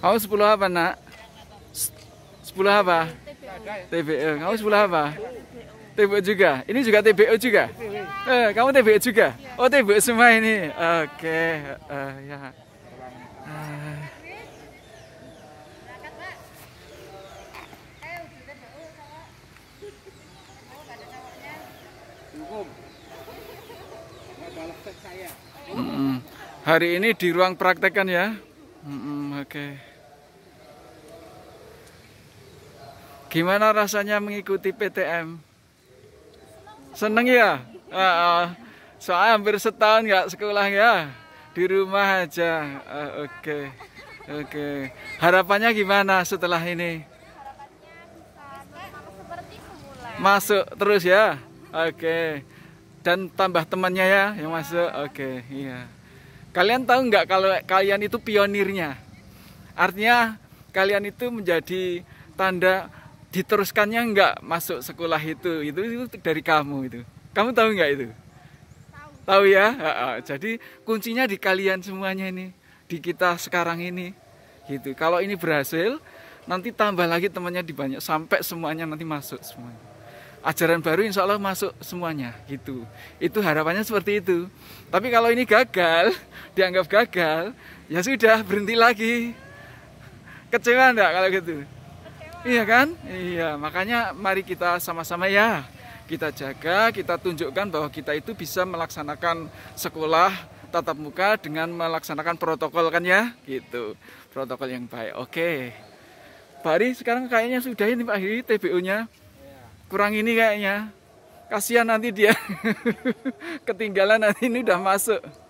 Kamu sepuluh apa nak? Sepuluh apa? TBO. Kamu sepuluh apa? TBO juga. Ini juga TBO juga. Eh, kamu TBO juga. Oh TBO semua ini. Oke. Okay. Uh, eh, ya. Eh. Hari ini di ruang praktekan ya. Mm -mm. Oke. Gimana rasanya mengikuti PTM? Seneng ya? Uh, uh. Soalnya hampir setahun nggak sekolah ya, di rumah aja. Eh, oke, uh, oke. Okay. Okay. Harapannya gimana setelah ini? Masuk terus ya. Oke. Okay. Dan tambah temannya ya yang masuk. Oke, okay. iya. Kalian tahu nggak kalau kalian itu pionirnya? Artinya kalian itu menjadi tanda diteruskannya enggak masuk sekolah itu. Itu itu dari kamu itu. Kamu tahu enggak itu? Tahu, tahu ya? Ha -ha. Jadi kuncinya di kalian semuanya ini, di kita sekarang ini. Gitu. Kalau ini berhasil, nanti tambah lagi temannya dibanyak sampai semuanya nanti masuk semuanya ajaran baru insya Allah masuk semuanya gitu itu harapannya seperti itu tapi kalau ini gagal dianggap gagal ya sudah berhenti lagi Kecewa enggak kalau gitu? Kecewa. Iya kan? Iya, makanya mari kita sama-sama ya. Kita jaga, kita tunjukkan bahwa kita itu bisa melaksanakan sekolah tatap muka dengan melaksanakan protokol kan ya? Gitu. Protokol yang baik. Oke. Bari sekarang kayaknya sudah ini Pak Hiri TBU-nya. Kurang ini kayaknya. Kasihan nanti dia ketinggalan nanti ini udah masuk.